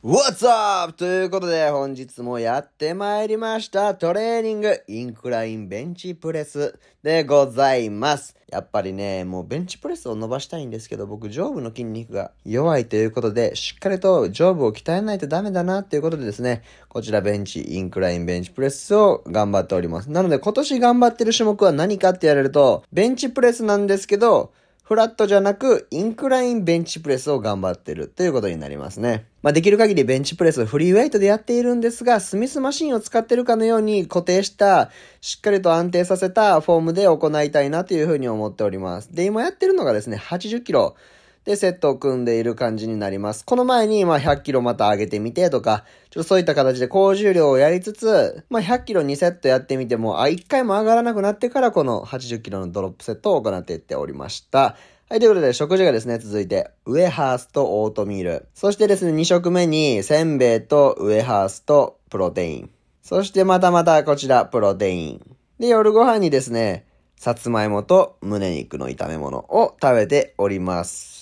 What's up! ということで本日もやってまいりましたトレーニングインクラインベンチプレスでございます。やっぱりね、もうベンチプレスを伸ばしたいんですけど僕上部の筋肉が弱いということでしっかりと上部を鍛えないとダメだなっていうことでですね、こちらベンチインクラインベンチプレスを頑張っております。なので今年頑張ってる種目は何かって言われるとベンチプレスなんですけどフラットじゃなく、インクラインベンチプレスを頑張ってるということになりますね。まあ、できる限りベンチプレスフリーウェイトでやっているんですが、スミスマシンを使ってるかのように固定した、しっかりと安定させたフォームで行いたいなというふうに思っております。で、今やってるのがですね、80キロ。で、セットを組んでいる感じになります。この前に、まあ、100キロまた上げてみてとか、ちょっとそういった形で高重量をやりつつ、まあ、100キロ2セットやってみても、あ、1回も上がらなくなってから、この80キロのドロップセットを行っていっておりました。はい、ということで、食事がですね、続いて、ウエハースとオートミール。そしてですね、2食目に、せんべいとウエハースとプロテイン。そしてまたまたこちら、プロテイン。で、夜ご飯にですね、さつまいもと胸肉の炒め物を食べております。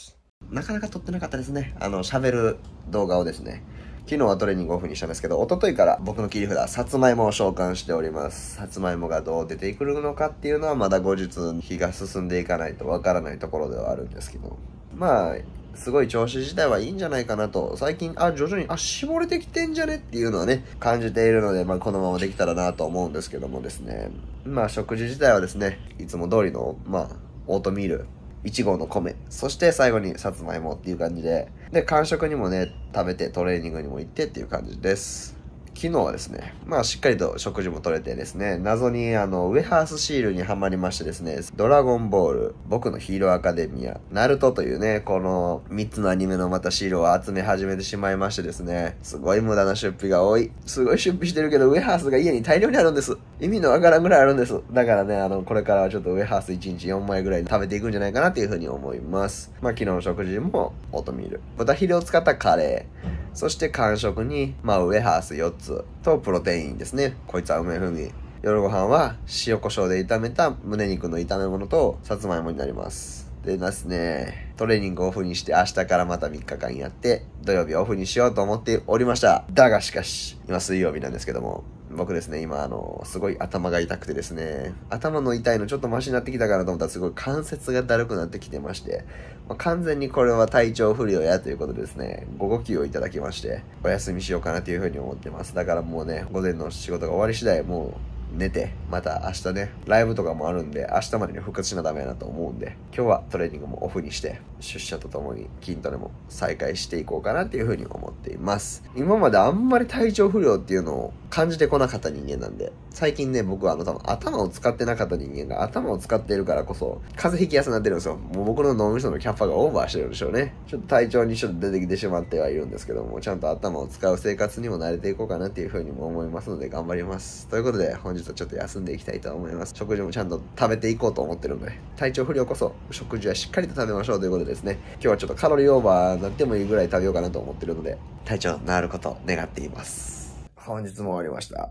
なかなか撮ってなかったですね。あの、喋る動画をですね。昨日はトレーニングオフにしたんですけど、一昨日から僕の切り札、さつまいもを召喚しております。さつまいもがどう出てくるのかっていうのはまだ後日日が進んでいかないとわからないところではあるんですけど。まあ、すごい調子自体はいいんじゃないかなと、最近、あ、徐々に、あ、絞れてきてんじゃねっていうのはね、感じているので、まあ、このままできたらなと思うんですけどもですね。まあ、食事自体はですね、いつも通りの、まあ、オートミール1合の米、そして最後にさつまいもっていう感じで、で、完食にもね、食べてトレーニングにも行ってっていう感じです。昨日はですね、まあしっかりと食事も取れてですね、謎にあの、ウェハースシールにはまりましてですね、ドラゴンボール、僕のヒーローアカデミア、ナルトというね、この3つのアニメのまたシールを集め始めてしまいましてですね、すごい無駄な出費が多い。すごい出費してるけど、ウェハースが家に大量にあるんです。意味のわからんぐらいあるんです。だからね、あの、これからはちょっとウェハース1日4枚ぐらい食べていくんじゃないかなっていうふうに思います。まあ昨日の食事もオートミール。豚ヒレを使ったカレー。そして間食に、まあ、ウエハース4つとプロテインですね。こいつは梅風味。夜ご飯は塩コショウで炒めた胸肉の炒め物とさつまいもになります。でますね。トレーニングオフにして明日からまた3日間やって土曜日オフにしようと思っておりました。だがしかし、今水曜日なんですけども、僕ですね、今、あの、すごい頭が痛くてですね、頭の痛いのちょっとマシになってきたかなと思ったらすごい関節がだるくなってきてまして、まあ、完全にこれは体調不良やということでですね、午後休をいただきまして、お休みしようかなというふうに思ってます。だからもうね、午前の仕事が終わり次第、もう、寝て、また明日ね、ライブとかもあるんで、明日までに復活しなダメやなと思うんで、今日はトレーニングもオフにして、出社とともに筋トレも再開していこうかなっていうふうに思っています。今まであんまり体調不良っていうのを感じてこなかった人間なんで、最近ね、僕はあの多分頭を使ってなかった人間が頭を使っているからこそ、風邪ひきやすくなってるんですよ。もう僕の脳みそのキャッパがオーバーしてるんでしょうね。ちょっと体調にちょっと出てきてしまってはいるんですけども、ちゃんと頭を使う生活にも慣れていこうかなっていうふうにも思いますので頑張ります。ということで、本日はちょっと休んでいきたいと思います。食事もちゃんと食べていこうと思ってるので、体調不良こそ食事はしっかりと食べましょうということですね。今日はちょっとカロリーオーバーなってもいいぐらい食べようかなと思ってるので、体調治ることを願っています。本日も終わりました。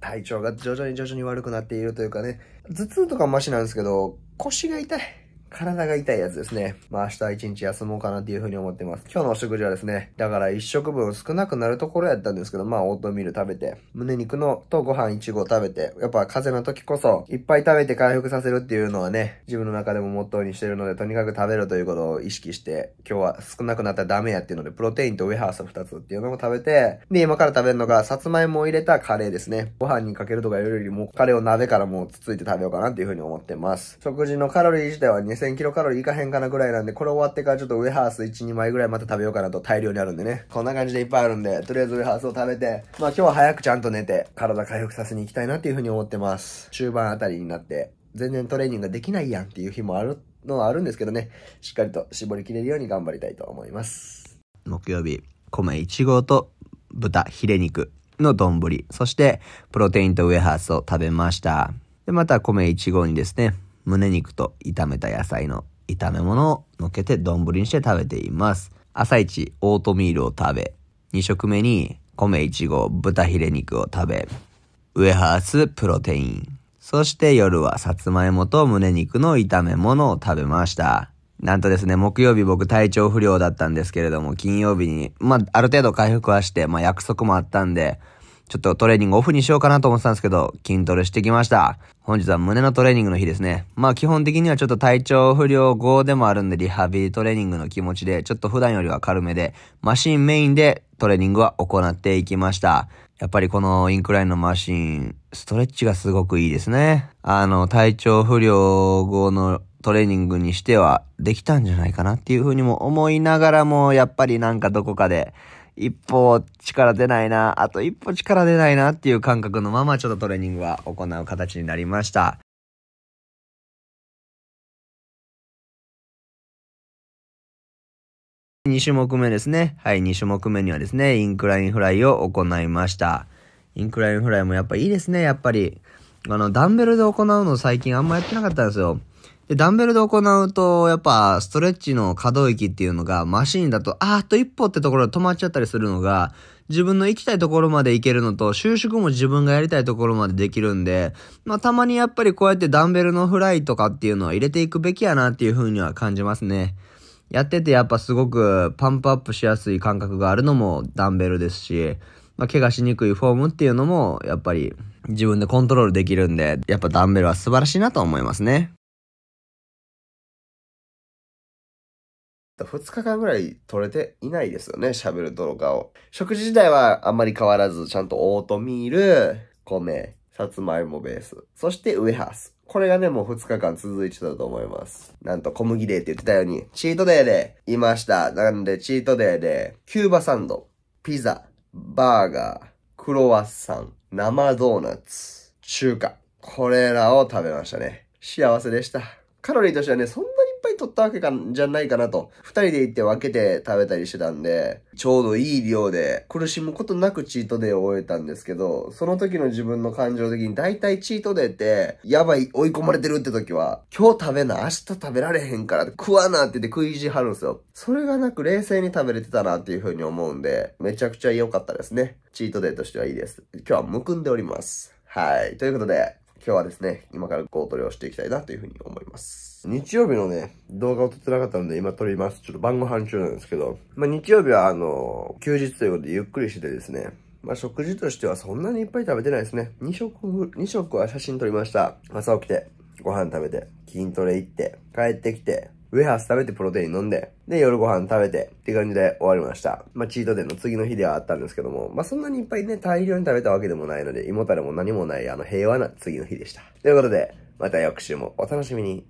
体調が徐々に徐々に悪くなっているというかね、頭痛とかマシなんですけど、腰が痛い。体が痛いやつですね。まあ明日一日休もうかなっていうふうに思ってます。今日のお食事はですね、だから一食分少なくなるところやったんですけど、まあオートミール食べて、胸肉のとご飯一合食べて、やっぱ風邪の時こそ、いっぱい食べて回復させるっていうのはね、自分の中でもモットーにしてるので、とにかく食べるということを意識して、今日は少なくなったらダメやっていうので、プロテインとウェハース2つっていうのも食べて、で、今から食べるのが、さつまいもを入れたカレーですね。ご飯にかけるとかよりも、カレーを鍋からもうつついて食べようかなっていうふうに思ってます。食事のカロリー自体は2 1000キロカロリーいかへんかなぐらいなんで、これ終わってからちょっとウェハース1、2枚ぐらいまた食べようかなと大量にあるんでね。こんな感じでいっぱいあるんで、とりあえずウェハースを食べて、まあ今日は早くちゃんと寝て、体回復させに行きたいなっていうふうに思ってます。中盤あたりになって、全然トレーニングができないやんっていう日もあるのはあるんですけどね、しっかりと絞りきれるように頑張りたいと思います。木曜日、米1号と豚ヒレ肉の丼、そしてプロテインとウェハースを食べました。で、また米1号にですね、胸肉と炒めた野菜の炒め物をのっけて丼にして食べています。朝一、オートミールを食べ、2食目に米1合豚ヒレ肉を食べ、ウエハースプロテイン。そして夜はさつまいもと胸肉の炒め物を食べました。なんとですね、木曜日僕体調不良だったんですけれども、金曜日に、まあ、ある程度回復はして、まあ、約束もあったんで、ちょっとトレーニングオフにしようかなと思ってたんですけど、筋トレしてきました。本日は胸のトレーニングの日ですね。まあ基本的にはちょっと体調不良後でもあるんで、リハビリトレーニングの気持ちで、ちょっと普段よりは軽めで、マシンメインでトレーニングは行っていきました。やっぱりこのインクラインのマシン、ストレッチがすごくいいですね。あの、体調不良後のトレーニングにしてはできたんじゃないかなっていうふうにも思いながらも、やっぱりなんかどこかで、一歩力出ないな、あと一歩力出ないなっていう感覚のままちょっとトレーニングは行う形になりました。2種目目ですね。はい、2種目目にはですね、インクラインフライを行いました。インクラインフライもやっぱいいですね、やっぱり。あの、ダンベルで行うの最近あんまやってなかったんですよ。で、ダンベルで行うと、やっぱ、ストレッチの可動域っていうのが、マシンだと、あーっと一歩ってところで止まっちゃったりするのが、自分の行きたいところまで行けるのと、収縮も自分がやりたいところまでできるんで、まあ、たまにやっぱりこうやってダンベルのフライとかっていうのは入れていくべきやなっていう風には感じますね。やっててやっぱすごくパンプアップしやすい感覚があるのもダンベルですし、まあ、怪我しにくいフォームっていうのも、やっぱり自分でコントロールできるんで、やっぱダンベルは素晴らしいなと思いますね。2日間ぐらい取れていないですよね、喋る動画を。食事自体はあんまり変わらず、ちゃんとオートミール、米、さつまいもベース、そしてウエハース。これがね、もう2日間続いてたと思います。なんと小麦デーって言ってたように、チートデーでいました。なんでチートデーで、キューバサンド、ピザ、バーガー、クロワッサン、生ドーナツ、中華。これらを食べましたね。幸せでした。カロリーとしてはね、そんなぱい取ったわけかじゃないかなと。二人で行って分けて食べたりしてたんで、ちょうどいい量で苦しむことなくチートデイを終えたんですけど、その時の自分の感情的に大体チートデイって、やばい追い込まれてるって時は、今日食べな、明日食べられへんから食わなって言って食い意地張るんですよ。それがなく冷静に食べれてたなっていう風に思うんで、めちゃくちゃ良かったですね。チートデイとしてはいいです。今日はむくんでおります。はい。ということで、今日はですね、今からゴートレをしていきたいなというふうに思います。。日曜日のね、動画を撮ってなかったので今撮ります。ちょっと晩ご飯中なんですけど。まあ、日曜日はあの、休日ということでゆっくりしててですね。まあ、食事としてはそんなにいっぱい食べてないですね。2食、2食は写真撮りました。朝起きて、ご飯食べて、筋トレ行って、帰ってきて、ウェハース食べてプロテイン飲んで、で、夜ご飯食べて、って感じで終わりました。まあ、チートデーの次の日ではあったんですけども、まあ、そんなにいっぱいね、大量に食べたわけでもないので、胃もたれも何もない、あの、平和な次の日でした。ということで、また翌週もお楽しみに。